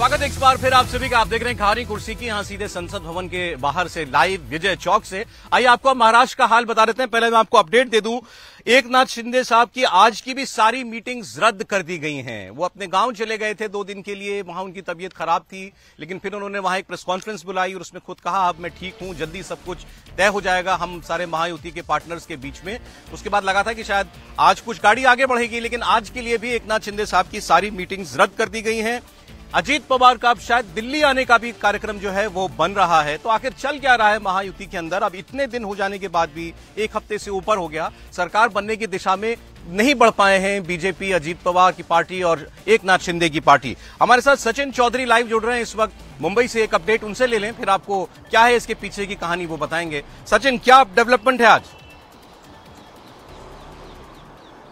स्वागत एक बार फिर आप सभी का आप देख रहे हैं खारी कुर्सी की यहाँ सीधे संसद भवन के बाहर से लाइव विजय चौक से आइए आपको महाराष्ट्र का हाल बता देते हैं पहले मैं आपको अपडेट दे दूं एक नाथ शिंदे साहब की आज की भी सारी मीटिंग्स रद्द कर दी गई हैं वो अपने गांव चले गए थे दो दिन के लिए वहां उनकी तबियत खराब थी लेकिन फिर उन्होंने वहां एक प्रेस कॉन्फ्रेंस बुलाई और उसमें खुद कहा अब मैं ठीक हूं जल्दी सब कुछ तय हो जाएगा हम सारे महायुति के पार्टनर्स के बीच में उसके बाद लगा था कि शायद आज कुछ गाड़ी आगे बढ़ेगी लेकिन आज के लिए भी एक नाथ शिंदे साहब की सारी मीटिंग्स रद्द कर दी गई हैं अजीत पवार का अब शायद दिल्ली आने का भी कार्यक्रम जो है वो बन रहा है तो आखिर चल क्या रहा है महायुति के अंदर अब इतने दिन हो जाने के बाद भी एक हफ्ते से ऊपर हो गया सरकार बनने की दिशा में नहीं बढ़ पाए हैं बीजेपी अजीत पवार की पार्टी और एक नाथ शिंदे की पार्टी हमारे साथ सचिन चौधरी लाइव जुड़ रहे हैं इस वक्त मुंबई से एक अपडेट उनसे ले लें फिर आपको क्या है इसके पीछे की कहानी वो बताएंगे सचिन क्या डेवलपमेंट है आज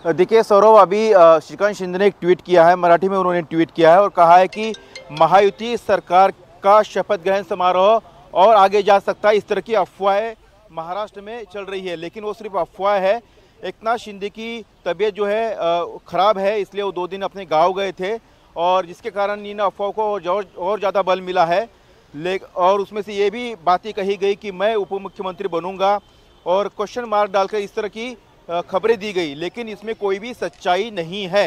देखिए सौरभ अभी श्रीकांत शिंदे ने एक ट्वीट किया है मराठी में उन्होंने ट्वीट किया है और कहा है कि महायुति सरकार का शपथ ग्रहण समारोह और आगे जा सकता है इस तरह की अफवाहें महाराष्ट्र में चल रही है लेकिन वो सिर्फ अफवाह है एक नाथ शिंदे की तबीयत जो है ख़राब है इसलिए वो दो दिन अपने गाँव गए थे और जिसके कारण इन अफवाहों को और ज़्यादा बल मिला है ले और उसमें से ये भी बातें कही गई कि मैं उप मुख्यमंत्री बनूंगा और क्वेश्चन मार्क डालकर इस तरह की खबरें दी गई लेकिन इसमें कोई भी सच्चाई नहीं है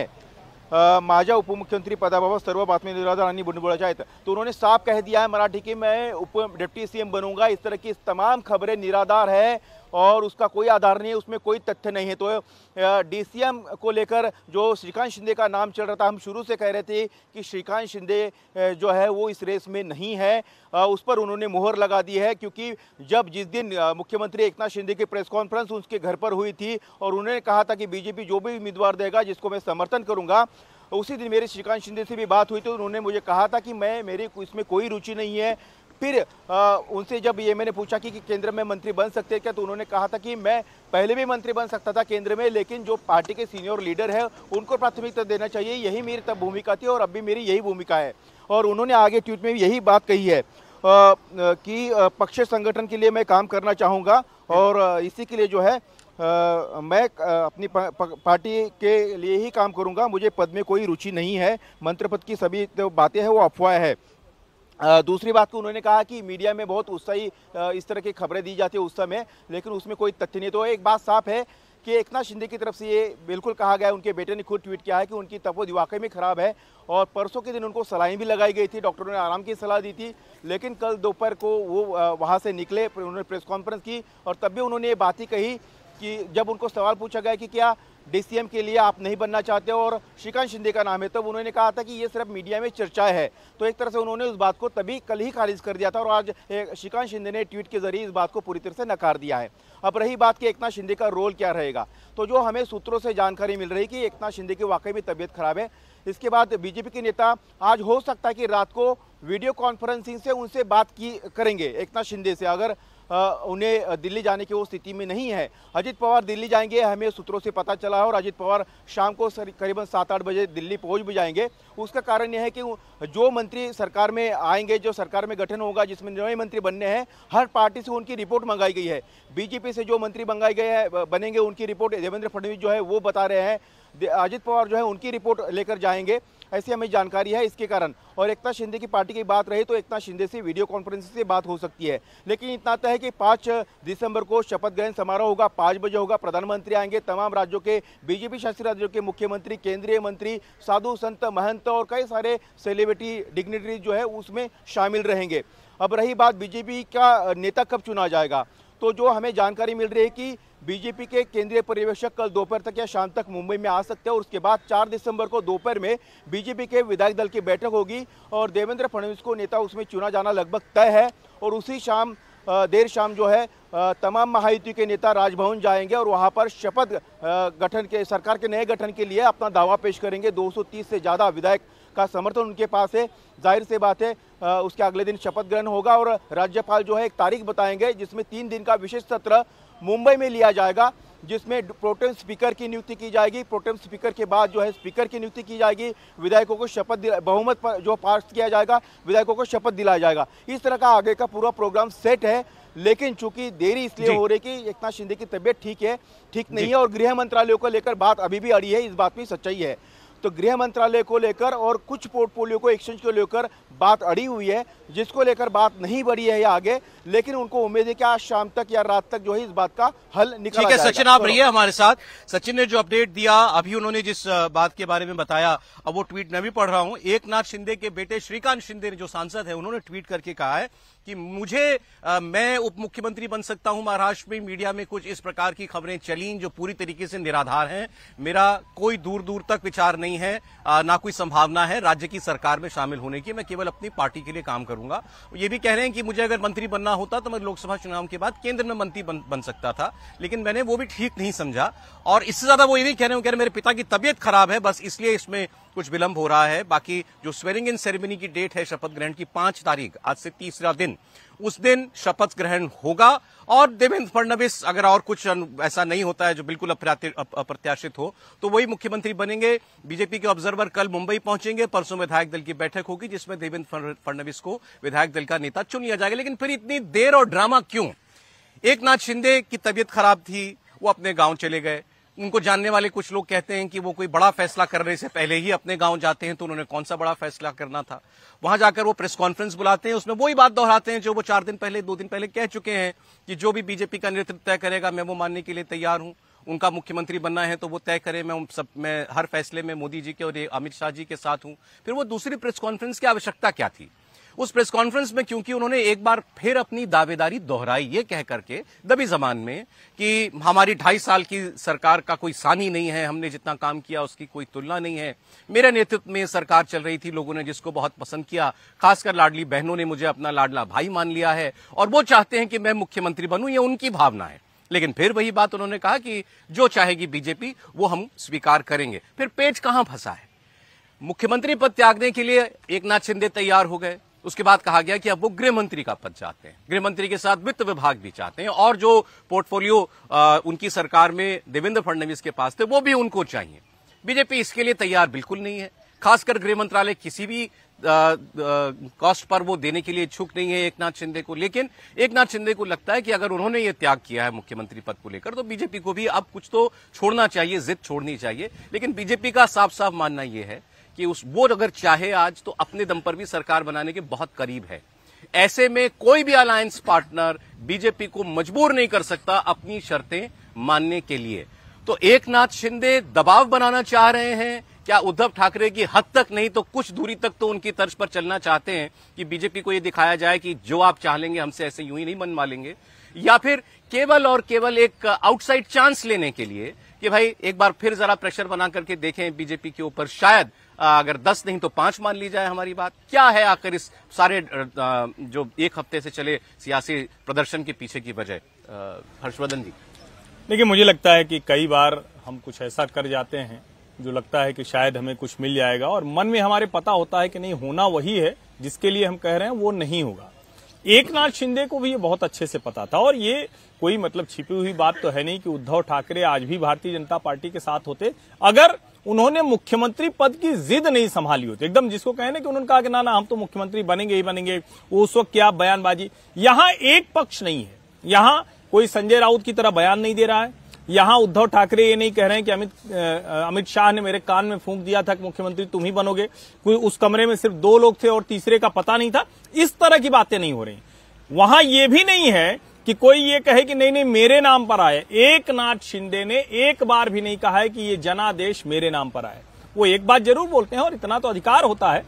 माजा उपमुख्यमंत्री पदाबाबत सर्व बातमीदार आणि बुंडबुळाच्या आहेत तो, तो उन्होंने साफ कह दिया है मराठी की मैं उप डिप्टी सीएम बनूंगा इस तरह की तमाम खबरें निराधार है और उसका कोई आधार नहीं है उसमें कोई तथ्य नहीं है तो डीसीएम को लेकर जो श्रीकांत शिंदे का नाम चल रहा था हम शुरू से कह रहे थे कि श्रीकांत शिंदे जो है वो इस रेस में नहीं है उस पर उन्होंने मोहर लगा दी है क्योंकि जब जिस दिन मुख्यमंत्री एकनाथ शिंदे की प्रेस कॉन्फ्रेंस उनके घर पर हुई थी और उन्होंने कहा था कि बीजेपी जो भी उम्मीदवार देगा जिसको मैं समर्थन करूंगा उसी दिन मेरे श्रीकांत शिंदे से भी बात हुई तो उन्होंने मुझे कहा था कि मैं मेरी इसमें कोई रुचि नहीं है फिर आ, उनसे जब ये मैंने पूछा कि, कि केंद्र में मंत्री बन सकते हैं क्या तो उन्होंने कहा था कि मैं पहले भी मंत्री बन सकता था केंद्र में लेकिन जो पार्टी के सीनियर लीडर है उनको प्राथमिकता देना चाहिए यही मेरी तब भूमिका थी और अब भी मेरी यही भूमिका है और उन्होंने आगे ट्वीट में यही बात कही है कि पक्ष संगठन के लिए मैं काम करना चाहूँगा और इसी के लिए जो है आ, मैं अपनी पा, पा, पार्टी के लिए ही काम करूँगा मुझे पद में कोई रुचि नहीं है मंत्र पद की सभी तो बातें हैं वो अफवाह है दूसरी बात को उन्होंने कहा कि मीडिया में बहुत उत्साही इस तरह की खबरें दी जाती है उस समय लेकिन उसमें कोई तथ्य नहीं तो एक बात साफ है कि नाथ शिंदे की तरफ से ये बिल्कुल कहा गया उनके बेटे ने खुद ट्वीट किया है कि उनकी तबीयत वाकई में ख़राब है और परसों के दिन उनको सलाहें भी लगाई गई थी डॉक्टरों ने आराम की सलाह दी थी लेकिन कल दोपहर को वो वहाँ से निकले उन्होंने प्रेस कॉन्फ्रेंस की और तब भी उन्होंने ये बात ही कही कि जब उनको सवाल पूछा गया कि क्या डीसीएम के लिए आप नहीं बनना चाहते और श्रीकांत शिंदे का नाम है तब तो उन्होंने कहा था कि ये सिर्फ मीडिया में चर्चा है तो एक तरह से उन्होंने उस बात को तभी कल ही खारिज कर दिया था और आज श्रीकांत शिंदे ने ट्वीट के जरिए इस बात को पूरी तरह से नकार दिया है अब रही बात कि एकनाथ शिंदे का रोल क्या रहेगा तो जो हमें सूत्रों से जानकारी मिल रही कि एकनाथ शिंदे की वाकई में तबीयत खराब है इसके बाद बीजेपी के नेता आज हो सकता है कि रात को वीडियो कॉन्फ्रेंसिंग से उनसे बात की करेंगे एकनाथ शिंदे से अगर उन्हें दिल्ली जाने की वो स्थिति में नहीं है अजित पवार दिल्ली जाएंगे हमें सूत्रों से पता चला है और अजित पवार शाम को करीबन सात आठ बजे दिल्ली पहुंच भी जाएंगे उसका कारण यह है कि जो मंत्री सरकार में आएंगे जो सरकार में गठन होगा जिसमें नए मंत्री बनने हैं हर पार्टी से उनकी रिपोर्ट मंगाई गई है बीजेपी से जो मंत्री मंगाए गए हैं बनेंगे उनकी रिपोर्ट देवेंद्र फडणवीस जो है वो बता रहे हैं अजित पवार जो है उनकी रिपोर्ट लेकर जाएंगे ऐसी हमें जानकारी है इसके कारण और एकता शिंदे की पार्टी की बात रही तो एकता शिंदे से वीडियो कॉन्फ्रेंस से बात हो सकती है लेकिन इतना तय है कि पाँच दिसंबर को शपथ ग्रहण समारोह होगा पाँच बजे होगा प्रधानमंत्री आएंगे तमाम राज्यों के बीजेपी शासित राज्यों के मुख्यमंत्री केंद्रीय मंत्री साधु संत महंत और कई सारे सेलिब्रिटी डिग्नेटरी जो है उसमें शामिल रहेंगे अब रही बात बीजेपी का नेता कब चुना जाएगा तो जो हमें जानकारी मिल रही है कि बीजेपी के केंद्रीय पर्यवेक्षक कल दोपहर तक या शाम तक मुंबई में आ सकते हैं और उसके बाद 4 दिसंबर को दोपहर में बीजेपी के विधायक दल की बैठक होगी और देवेंद्र फडणवीस को नेता उसमें चुना जाना लगभग तय है और उसी शाम देर शाम जो है तमाम महायुति के नेता राजभवन जाएंगे और वहां पर शपथ गठन के सरकार के नए गठन के लिए अपना दावा पेश करेंगे 230 से ज़्यादा विधायक का समर्थन उनके पास है जाहिर से बात है उसके अगले दिन शपथ ग्रहण होगा और राज्यपाल जो है एक तारीख बताएंगे जिसमें तीन दिन का विशेष सत्र मुंबई में लिया जाएगा जिसमें प्रोटेम स्पीकर की नियुक्ति की जाएगी प्रोटेम स्पीकर के बाद जो है स्पीकर की नियुक्ति की जाएगी विधायकों को शपथ दिला बहुमत पर जो पास किया जाएगा विधायकों को शपथ दिलाया जाएगा इस तरह का आगे का पूरा प्रोग्राम सेट है लेकिन चूंकि देरी इसलिए हो रही कि एकनाथ शिंदे की तबीयत ठीक है ठीक नहीं है और गृह मंत्रालय को लेकर बात अभी भी अड़ी है इस बात में सच्चाई है तो गृह मंत्रालय को लेकर और कुछ पोर्टफोलियो को एक्सचेंज को लेकर बात अड़ी हुई है जिसको लेकर बात नहीं बढ़ी है आगे लेकिन उनको उम्मीद है कि आज शाम तक या रात तक जो है इस बात का हल निकल सचिन आप रहिए हमारे साथ सचिन ने जो अपडेट दिया अभी उन्होंने जिस बात के बारे में बताया अब वो ट्वीट मैं भी पढ़ रहा हूँ एक नाथ शिंदे के बेटे श्रीकांत शिंदे जो सांसद है उन्होंने ट्वीट करके कहा है कि मुझे आ, मैं उप मुख्यमंत्री बन सकता हूं महाराष्ट्र में मीडिया में कुछ इस प्रकार की खबरें चली जो पूरी तरीके से निराधार हैं मेरा कोई दूर दूर तक विचार नहीं है आ, ना कोई संभावना है राज्य की सरकार में शामिल होने की मैं केवल अपनी पार्टी के लिए काम करूंगा ये भी कह रहे हैं कि मुझे अगर मंत्री बनना होता तो मैं लोकसभा चुनाव के बाद केंद्र में मंत्री बन, बन सकता था लेकिन मैंने वो भी ठीक नहीं समझा और इससे ज्यादा वो ये भी कह रहे हैं कह रहे मेरे पिता की तबियत खराब है बस इसलिए इसमें कुछ विलंब हो रहा है बाकी जो स्वेरिंग इन सेरेमनी की डेट है शपथ ग्रहण की पांच तारीख आज से तीसरा दिन उस दिन शपथ ग्रहण होगा और देवेंद्र फडणवीस अगर और कुछ ऐसा नहीं होता है जो बिल्कुल अप्रत्याशित हो तो वही मुख्यमंत्री बनेंगे बीजेपी के ऑब्जर्वर कल मुंबई पहुंचेंगे परसों विधायक दल की बैठक होगी जिसमें देवेंद्र फडणवीस को विधायक दल का नेता चुन लिया जाएगा लेकिन फिर इतनी देर और ड्रामा क्यों एक नाथ शिंदे की तबीयत खराब थी वो अपने गांव चले गए उनको जानने वाले कुछ लोग कहते हैं कि वो कोई बड़ा फैसला करने से पहले ही अपने गांव जाते हैं तो उन्होंने कौन सा बड़ा फैसला करना था वहां जाकर वो प्रेस कॉन्फ्रेंस बुलाते हैं उसमें वही बात दोहराते हैं जो वो चार दिन पहले दो दिन पहले कह चुके हैं कि जो भी बीजेपी का नेतृत्व तय करेगा मैं वो मानने के लिए तैयार हूं उनका मुख्यमंत्री बनना है तो वो तय करें मैं सब मैं हर फैसले में मोदी जी के और अमित शाह जी के साथ हूं फिर वो दूसरी प्रेस कॉन्फ्रेंस की आवश्यकता क्या थी उस प्रेस कॉन्फ्रेंस में क्योंकि उन्होंने एक बार फिर अपनी दावेदारी दोहराई ये कह करके दबी जमान में कि हमारी ढाई साल की सरकार का कोई सानी नहीं है हमने जितना काम किया उसकी कोई तुलना नहीं है मेरे नेतृत्व में सरकार चल रही थी लोगों ने जिसको बहुत पसंद किया खासकर लाडली बहनों ने मुझे अपना लाडला भाई मान लिया है और वो चाहते हैं कि मैं मुख्यमंत्री बनूं ये उनकी भावना है लेकिन फिर वही बात उन्होंने कहा कि जो चाहेगी बीजेपी वो हम स्वीकार करेंगे फिर पेज कहां फंसा है मुख्यमंत्री पद त्यागने के लिए एक नाथ शिंदे तैयार हो गए उसके बाद कहा गया कि अब वो गृह मंत्री का पद चाहते हैं गृह मंत्री के साथ वित्त विभाग भी चाहते हैं और जो पोर्टफोलियो उनकी सरकार में देवेंद्र फडणवीस के पास थे वो भी उनको चाहिए बीजेपी इसके लिए तैयार बिल्कुल नहीं है खासकर गृह मंत्रालय किसी भी कॉस्ट पर वो देने के लिए इच्छुक नहीं है एक नाथ शिंदे को लेकिन एक नाथ शिंदे को लगता है कि अगर उन्होंने ये त्याग किया है मुख्यमंत्री पद को लेकर तो बीजेपी को भी अब कुछ तो छोड़ना चाहिए जिद छोड़नी चाहिए लेकिन बीजेपी का साफ साफ मानना यह है कि उस वो अगर चाहे आज तो अपने दम पर भी सरकार बनाने के बहुत करीब है ऐसे में कोई भी अलायंस पार्टनर बीजेपी को मजबूर नहीं कर सकता अपनी शर्तें मानने के लिए तो एक नाथ शिंदे दबाव बनाना चाह रहे हैं क्या उद्धव ठाकरे की हद तक नहीं तो कुछ दूरी तक तो उनकी तर्ज पर चलना चाहते हैं कि बीजेपी को यह दिखाया जाए कि जो आप चाह लेंगे हमसे ऐसे यूं ही नहीं मन मालेंगे या फिर केवल और केवल एक आउटसाइड चांस लेने के लिए कि भाई एक बार फिर जरा प्रेशर बना करके देखें बीजेपी के ऊपर शायद अगर दस नहीं तो पांच मान ली जाए हमारी बात क्या है आखिर इस सारे जो एक हफ्ते से चले सियासी प्रदर्शन के पीछे की वजह हर्षवर्धन जी देखिए मुझे लगता है कि कई बार हम कुछ ऐसा कर जाते हैं जो लगता है कि शायद हमें कुछ मिल जाएगा और मन में हमारे पता होता है कि नहीं होना वही है जिसके लिए हम कह रहे हैं वो नहीं होगा एक नाथ शिंदे को भी ये बहुत अच्छे से पता था और ये कोई मतलब छिपी हुई बात तो है नहीं कि उद्धव ठाकरे आज भी भारतीय जनता पार्टी के साथ होते अगर उन्होंने मुख्यमंत्री पद की जिद नहीं संभाली होती एकदम जिसको कहें ना कि उन्होंने कहा कि ना ना हम तो मुख्यमंत्री बनेंगे ही बनेंगे उस वक्त क्या बयानबाजी यहां एक पक्ष नहीं है यहां कोई संजय राउत की तरह बयान नहीं दे रहा है यहां उद्धव ठाकरे ये नहीं कह रहे हैं कि अमित अमित शाह ने मेरे कान में फूंक दिया था कि मुख्यमंत्री तुम ही बनोगे कोई उस कमरे में सिर्फ दो लोग थे और तीसरे का पता नहीं था इस तरह की बातें नहीं हो रही वहां ये भी नहीं है कि कोई ये कहे कि नहीं नहीं मेरे नाम पर आए एक नाथ शिंदे ने एक बार भी नहीं कहा है कि ये जनादेश मेरे नाम पर आए वो एक बात जरूर बोलते हैं और इतना तो अधिकार होता है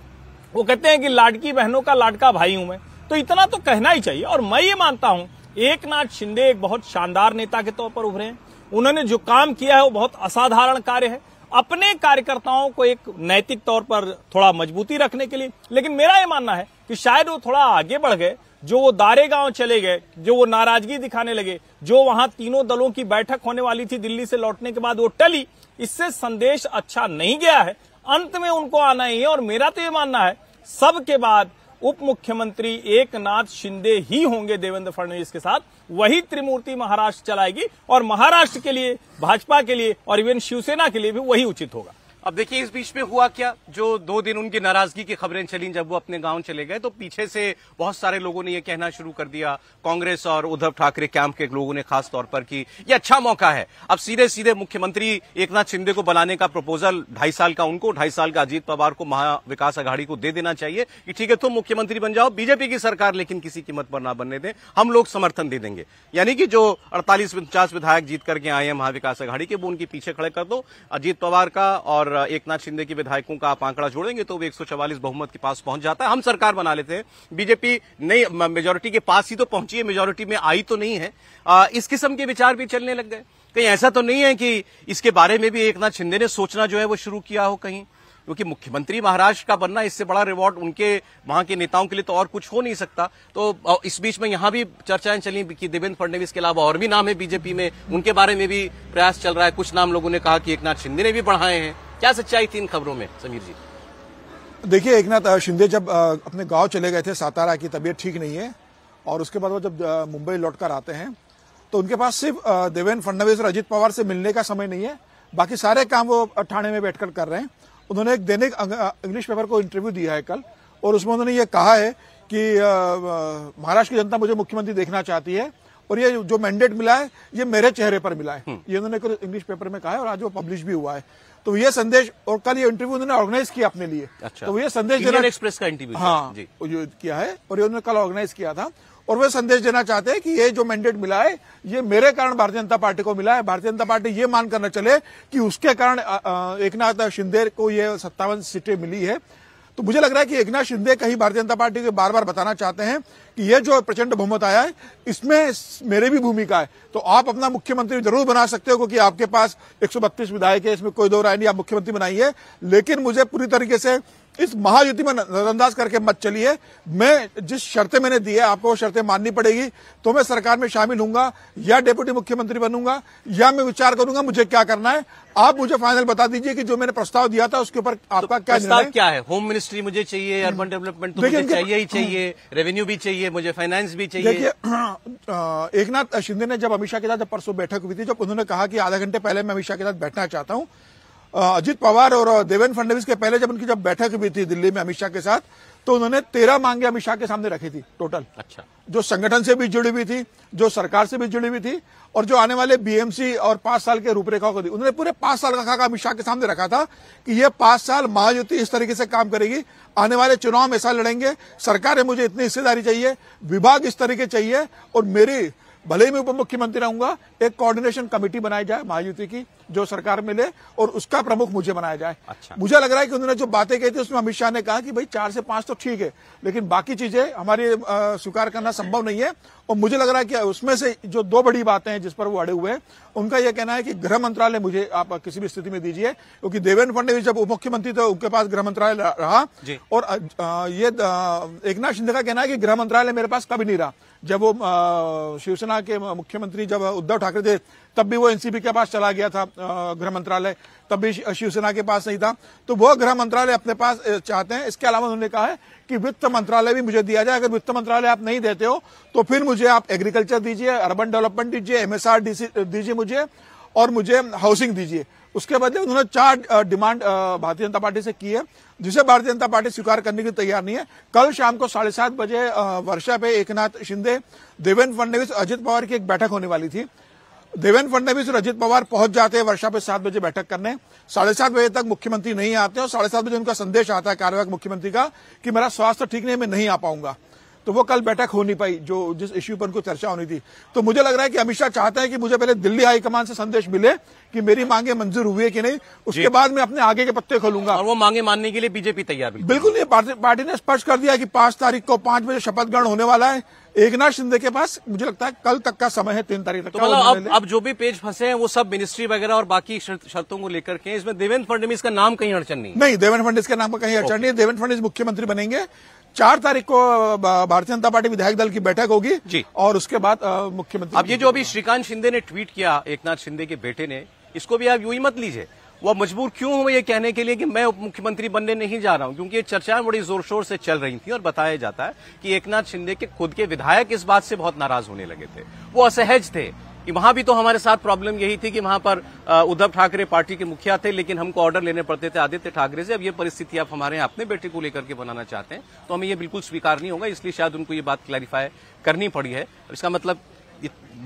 वो कहते हैं कि लाडकी बहनों का लाडका भाई हूं मैं तो इतना तो कहना ही चाहिए और मैं ये मानता हूं एक नाथ शिंदे एक बहुत शानदार नेता के तौर पर उभरे हैं उन्होंने जो काम किया है वो बहुत असाधारण कार्य है अपने कार्यकर्ताओं को एक नैतिक तौर पर थोड़ा मजबूती रखने के लिए लेकिन मेरा ये मानना है कि शायद वो थोड़ा आगे बढ़ गए जो वो दारे गांव चले गए जो वो नाराजगी दिखाने लगे जो वहां तीनों दलों की बैठक होने वाली थी दिल्ली से लौटने के बाद वो टली इससे संदेश अच्छा नहीं गया है अंत में उनको आना ही है और मेरा तो ये मानना है सबके बाद उप मुख्यमंत्री एक नाथ शिंदे ही होंगे देवेंद्र फडणवीस के साथ वही त्रिमूर्ति महाराष्ट्र चलाएगी और महाराष्ट्र के लिए भाजपा के लिए और इवन शिवसेना के लिए भी वही उचित होगा अब देखिए इस बीच में हुआ क्या जो दो दिन उनकी नाराजगी की खबरें चली जब वो अपने गांव चले गए तो पीछे से बहुत सारे लोगों ने यह कहना शुरू कर दिया कांग्रेस और उद्धव ठाकरे कैंप के लोगों ने खास तौर पर कि यह अच्छा मौका है अब सीधे सीधे मुख्यमंत्री एक नाथ शिंदे को बनाने का प्रपोजल ढाई साल का उनको ढाई साल का अजीत पवार को महाविकास आघाड़ी को दे देना चाहिए कि ठीक है तुम तो मुख्यमंत्री बन जाओ बीजेपी की सरकार लेकिन किसी कीमत पर ना बनने दें हम लोग समर्थन दे देंगे यानी कि जो अड़तालीस पचास विधायक जीत करके आए हैं महाविकास आघाड़ी के वो उनके पीछे खड़े कर दो अजीत पवार का और और एक नाथ शिंदे के विधायकों का आप आंकड़ा जोड़ेंगे तो वो एक बहुमत के पास पहुंच जाता है हम सरकार बना लेते हैं बीजेपी नहीं मेजोरिटी के पास ही तो पहुंची है मेजोरिटी में आई तो नहीं है आ, इस किस्म के विचार भी चलने लग गए कहीं ऐसा तो नहीं है कि इसके बारे में भी एक नाथ शिंदे ने सोचना जो है वो शुरू किया हो कहीं क्योंकि मुख्यमंत्री महाराष्ट्र का बनना इससे बड़ा रिवॉर्ड उनके वहां के नेताओं के लिए तो और कुछ हो नहीं सकता तो इस बीच में यहां भी चर्चाएं चली कि देवेंद्र फडणवीस के अलावा और भी नाम है बीजेपी में उनके बारे में भी प्रयास चल रहा है कुछ नाम लोगों ने कहा कि एक शिंदे ने भी बढ़ाए हैं क्या सच्चाई थी इन खबरों में समीर जी देखिए एक नाथ शिंदे जब अपने गांव चले गए थे सातारा की तबीयत ठीक नहीं है और उसके बाद वो जब मुंबई लौटकर आते हैं तो उनके पास सिर्फ देवेंद्र फडणवीस और अजित पवार से मिलने का समय नहीं है बाकी सारे काम वो थाने में बैठकर कर रहे हैं उन्होंने एक दैनिक इंग्लिश पेपर को इंटरव्यू दिया है कल और उसमें उन्होंने ये कहा है कि महाराष्ट्र की जनता मुझे मुख्यमंत्री देखना चाहती है और ये जो मैंडेट मिला है ये मेरे चेहरे पर मिला है हम्म। ये उन्होंने इंग्लिश पेपर में कहा है और आज वो पब्लिश भी हुआ है तो ये संदेश और कल ये इंटरव्यू उन्होंने ऑर्गेनाइज किया अपने लिए अच्छा। तो ये संदेश देना एक्सप्रेस का इंटरव्यू हाँ जी। जो किया है और ये उन्होंने कल ऑर्गेनाइज किया था और वे संदेश देना चाहते हैं कि ये जो मैंडेट मिला है ये मेरे कारण भारतीय जनता पार्टी को मिला है भारतीय जनता पार्टी ये मानकर न चले कि उसके कारण एक नाथ शिंदे को ये सत्तावन सीटें मिली है तो मुझे लग रहा है कि एकनाथ शिंदे कहीं भारतीय जनता पार्टी के बार बार बताना चाहते हैं कि यह जो प्रचंड बहुमत आया है इसमें मेरे भी भूमिका है तो आप अपना मुख्यमंत्री जरूर बना सकते हो क्योंकि आपके पास एक विधायक है इसमें कोई दो राय नहीं आप मुख्यमंत्री बनाइए लेकिन मुझे पूरी तरीके से इस महायुति में नजरअंदाज करके मत चलिए मैं जिस शर्तें मैंने दी है आपको वो शर्तें माननी पड़ेगी तो मैं सरकार में शामिल हूंगा या डेप्यूटी मुख्यमंत्री बनूंगा या मैं विचार करूंगा मुझे क्या करना है आप मुझे फाइनल बता दीजिए कि जो मैंने प्रस्ताव दिया था उसके ऊपर तो आपका तो क्या प्रस्ताव क्या है होम मिनिस्ट्री मुझे चाहिए अर्बन डेवलपमेंट तो चाहिए ही चाहिए रेवेन्यू भी चाहिए मुझे फाइनेंस भी चाहिए देखिए एक नाथ शिंदे ने जब अमित शाह के साथ जब परसों बैठक हुई थी जब उन्होंने कहा कि आधा घंटे पहले मैं अमित शाह के साथ बैठना चाहता हूँ अजित पवार और देवेंद्र फडणवीस के पहले जब उनकी जब बैठक हुई थी दिल्ली में अमित शाह के साथ तो उन्होंने तेरह मांगे अमित शाह के सामने रखी थी टोटल अच्छा जो संगठन से भी जुड़ी हुई थी जो सरकार से भी जुड़ी हुई थी और जो आने वाले बीएमसी और पांच साल के रूपरेखा को दी उन्होंने पूरे पांच साल का खाका अमित शाह के सामने रखा था कि ये पांच साल महायुति इस तरीके से काम करेगी आने वाले चुनाव में ऐसा लड़ेंगे सरकार में मुझे इतनी हिस्सेदारी चाहिए विभाग इस तरीके चाहिए और मेरी भले ही मैं उप मुख्यमंत्री रहूंगा एक कोऑर्डिनेशन कमेटी बनाई जाए महायुति की जो सरकार में ले और उसका प्रमुख मुझे बनाया जाए अच्छा। मुझे लग रहा है कि उन्होंने जो बातें कही थी उसमें अमित शाह ने कहा कि भाई चार से पांच तो ठीक है लेकिन बाकी चीजें हमारी स्वीकार करना संभव नहीं है और मुझे लग रहा है कि उसमें से जो दो बड़ी बातें हैं जिस पर वो अड़े हुए हैं उनका यह कहना है कि गृह मंत्रालय मुझे आप किसी भी स्थिति में दीजिए क्योंकि देवेंद्र फडणवीस जब उप मुख्यमंत्री थे उनके पास गृह मंत्रालय रहा और ये एक नाथ शिंदे का कहना है कि गृह मंत्रालय मेरे पास कभी नहीं रहा जब वो शिवसेना के मुख्यमंत्री जब उद्धव ठाकरे थे तब भी वो एनसीपी के पास चला गया था गृह मंत्रालय तब भी शिवसेना के पास नहीं था तो वो गृह मंत्रालय अपने पास चाहते हैं इसके अलावा उन्होंने कहा है कि वित्त मंत्रालय भी मुझे दिया जाए अगर वित्त मंत्रालय आप नहीं देते हो तो फिर मुझे आप एग्रीकल्चर दीजिए अर्बन डेवलपमेंट दीजिए एमएसआर दीजिए मुझे और मुझे हाउसिंग दीजिए उसके बदले उन्होंने चार डिमांड भारतीय जनता पार्टी से की है जिसे भारतीय जनता पार्टी स्वीकार करने की तैयार नहीं है कल शाम को साढ़े सात बजे वर्षा पे एक नाथ शिंदे देवेंद्र फडणवीस अजित पवार की एक बैठक होने वाली थी देवेंद्र फडणवीस और अजित पवार पहुंच जाते हैं वर्षा पे सात बजे बैठक करने साढ़े सात बजे तक मुख्यमंत्री नहीं आते और साढ़े सात बजे उनका संदेश आता है कार्यवाहक मुख्यमंत्री का कि मेरा स्वास्थ्य ठीक नहीं मैं नहीं आ पाऊंगा तो वो कल बैठक हो नहीं पाई जो जिस इश्यू पर उनको चर्चा होनी थी तो मुझे लग रहा है कि अमित शाह चाहते हैं कि मुझे पहले दिल्ली हाईकमान से संदेश मिले कि मेरी मांगे मंजूर हुई है कि नहीं उसके बाद मैं अपने आगे के पत्ते खोलूंगा और वो मांगे मानने के लिए बीजेपी तैयार बिल्कुल नहीं पार्टी ने स्पष्ट कर दिया कि पांच तारीख को पांच बजे शपथ ग्रहण होने वाला है एक नाथ शिंदे के पास मुझे लगता है कल तक का समय है तीन तारीख तक तो मतलब अब, जो भी पेज फंसे हैं वो सब मिनिस्ट्री वगैरह और बाकी शर्तों को लेकर के इसमें देवेंद्र फडणवीस का नाम कहीं अड़चन नहीं देवेंद्र फडणवीस का नाम का कहीं अड़चन नहीं है देवेंद्र फडणवीस मुख्यमंत्री बनेंगे चार तारीख को भारतीय जनता पार्टी विधायक दल की बैठक होगी जी और उसके बाद मुख्यमंत्री अब ये जो अभी श्रीकांत शिंदे ने ट्वीट किया एक नाथ शिंदे के बेटे ने इसको भी आप यू ही मत लीजिए वह मजबूर क्यों हुए ये कहने के लिए कि मैं उप मुख्यमंत्री बनने नहीं जा रहा हूं क्योंकि ये चर्चाएं बड़ी जोर शोर से चल रही थी और बताया जाता है कि एक नाथ शिंदे के खुद के विधायक इस बात से बहुत नाराज होने लगे थे वो असहज थे कि वहां भी तो हमारे साथ प्रॉब्लम यही थी कि वहां पर उद्धव ठाकरे पार्टी के मुखिया थे लेकिन हमको ऑर्डर लेने पड़ते थे आदित्य ठाकरे से अब ये परिस्थिति आप हमारे यहाँ अपने बेटे को लेकर के बनाना चाहते हैं तो हमें ये बिल्कुल स्वीकार नहीं होगा इसलिए शायद उनको ये बात क्लैरिफाई करनी पड़ी है इसका मतलब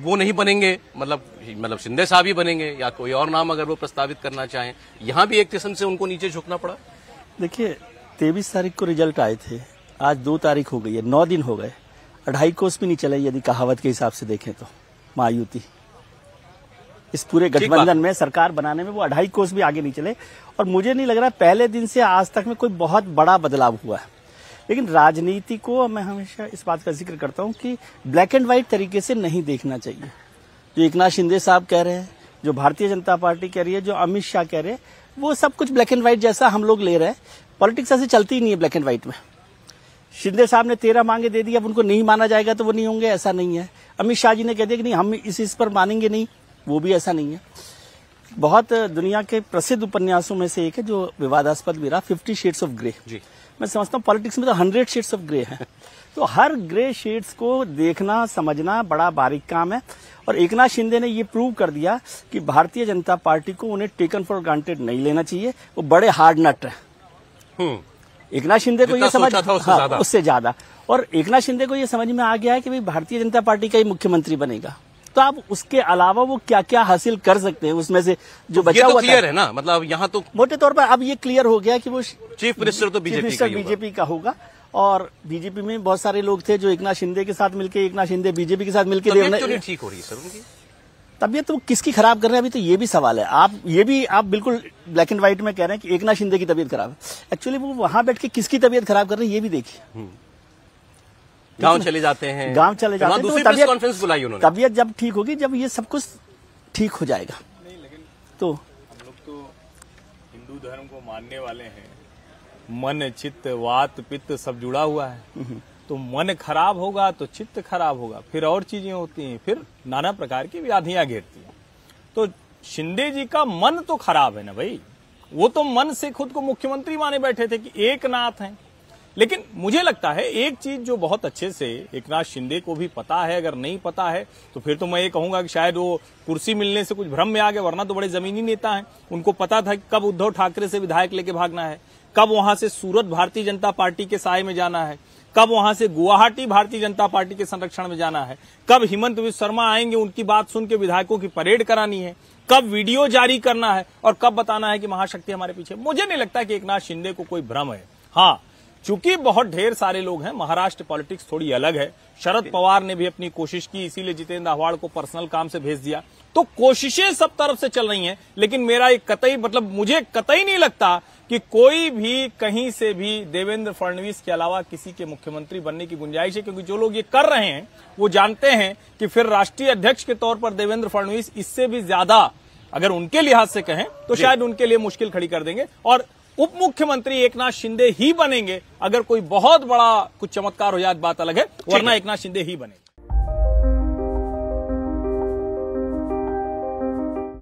वो नहीं बनेंगे मतलब मतलब शिंदे साहब ही बनेंगे या कोई और नाम अगर वो प्रस्तावित करना चाहें यहाँ भी एक किस्म से उनको नीचे झुकना पड़ा देखिए तेईस तारीख को रिजल्ट आए थे आज दो तारीख हो गई है नौ दिन हो गए अढ़ाई कोस भी नहीं चले यदि कहावत के हिसाब से देखें तो महायुति इस पूरे गठबंधन में सरकार बनाने में वो अढ़ाई कोस भी आगे नहीं चले और मुझे नहीं लग रहा पहले दिन से आज तक में कोई बहुत बड़ा बदलाव हुआ है लेकिन राजनीति को मैं हमेशा इस बात का जिक्र करता हूँ कि ब्लैक एंड व्हाइट तरीके से नहीं देखना चाहिए जो एक नाथ शिंदे साहब कह रहे हैं जो भारतीय जनता पार्टी कह रही है जो अमित शाह कह रहे हैं वो सब कुछ ब्लैक एंड व्हाइट जैसा हम लोग ले रहे हैं पॉलिटिक्स ऐसे चलती ही नहीं है ब्लैक एंड व्हाइट में शिंदे साहब ने तेरह मांगे दे दी अब उनको नहीं माना जाएगा तो वो नहीं होंगे ऐसा नहीं है अमित शाह जी ने कह दिया कि नहीं हम इस इस पर मानेंगे नहीं वो भी ऐसा नहीं है बहुत दुनिया के प्रसिद्ध उपन्यासों में से एक है जो विवादास्पद भी रहा फिफ्टी शेड्स ऑफ ग्रे जी मैं समझता हूँ पॉलिटिक्स में तो हंड्रेड शेड्स ऑफ ग्रे है तो हर ग्रे शेड्स को देखना समझना बड़ा बारीक काम है और एक शिंदे ने ये प्रूव कर दिया कि भारतीय जनता पार्टी को उन्हें टेकन फॉर ग्रांटेड नहीं लेना चाहिए वो बड़े हार्ड नट है एक नाथ शिंदे को ये समझ हाँ, उससे ज्यादा और एक नाथ शिंदे को ये समझ में आ गया है कि भाई भारतीय जनता पार्टी का ही मुख्यमंत्री बनेगा तो आप उसके अलावा वो क्या क्या हासिल कर सकते हैं उसमें से जो तो बचा तो हुआ क्लियर है ना मतलब यहाँ तो मोटे तौर पर अब ये क्लियर हो गया कि वो चीफ मिनिस्टर तो बीजेपी बीजेपी का होगा और बीजेपी में बहुत सारे लोग थे जो एक शिंदे के साथ मिलकर एक शिंदे बीजेपी के साथ मिलकर तो तो ठीक हो रही है सर उनकी तबियत तो किसकी खराब कर रहे हैं अभी तो ये भी सवाल है आप ये भी आप बिल्कुल ब्लैक एंड व्हाइट में कह रहे हैं कि एक नाथ शिंदे की तबियत खराब है एक्चुअली वो वहां बैठ के किसकी तबियत खराब कर रहे हैं ये भी देखिए हम्म। गांव चले जाते हैं गांव चले जाते हैं तबियत तो कॉन्फ्रेंस बुलाई उन्होंने तबियत जब ठीक होगी जब ये सब कुछ ठीक हो जाएगा तो हम लोग तो हिंदू धर्म को मानने वाले हैं मन चित्त वात पित्त सब जुड़ा हुआ है हम्म। तो मन खराब होगा तो चित्त खराब होगा फिर और चीजें होती हैं फिर नाना प्रकार की व्याधियां घेरती हैं तो शिंदे जी का मन तो खराब है ना भाई वो तो मन से खुद को मुख्यमंत्री माने बैठे थे कि एक नाथ है लेकिन मुझे लगता है एक चीज जो बहुत अच्छे से एक नाथ शिंदे को भी पता है अगर नहीं पता है तो फिर तो मैं ये कहूंगा कि शायद वो कुर्सी मिलने से कुछ भ्रम में आ गए वरना तो बड़े जमीनी नेता हैं उनको पता था कि कब उद्धव ठाकरे से विधायक लेके भागना है कब वहां से सूरत भारतीय जनता पार्टी के साय में जाना है कब वहां से गुवाहाटी भारतीय जनता पार्टी के संरक्षण में जाना है कब हिमंत विश्व शर्मा आएंगे उनकी बात सुन के विधायकों की परेड करानी है कब वीडियो जारी करना है और कब बताना है कि महाशक्ति हमारे पीछे मुझे नहीं लगता कि एक नाथ शिंदे को कोई भ्रम है हाँ चूंकि बहुत ढेर सारे लोग हैं महाराष्ट्र पॉलिटिक्स थोड़ी अलग है शरद पवार ने भी अपनी कोशिश की इसीलिए जितेंद्र आहवाड़ को पर्सनल काम से भेज दिया तो कोशिशें सब तरफ से चल रही हैं लेकिन मेरा एक कतई मतलब मुझे कतई नहीं लगता कि कोई भी कहीं से भी देवेंद्र फडणवीस के अलावा किसी के मुख्यमंत्री बनने की गुंजाइश है क्योंकि जो लोग ये कर रहे हैं वो जानते हैं कि फिर राष्ट्रीय अध्यक्ष के तौर पर देवेंद्र फडणवीस इससे भी ज्यादा अगर उनके लिहाज से कहें तो शायद उनके लिए मुश्किल खड़ी कर देंगे और उप मुख्यमंत्री एक नाथ शिंदे ही बनेंगे अगर कोई बहुत बड़ा कुछ चमत्कार हो जाए बात अलग है वरना एक शिंदे ही बनेंगे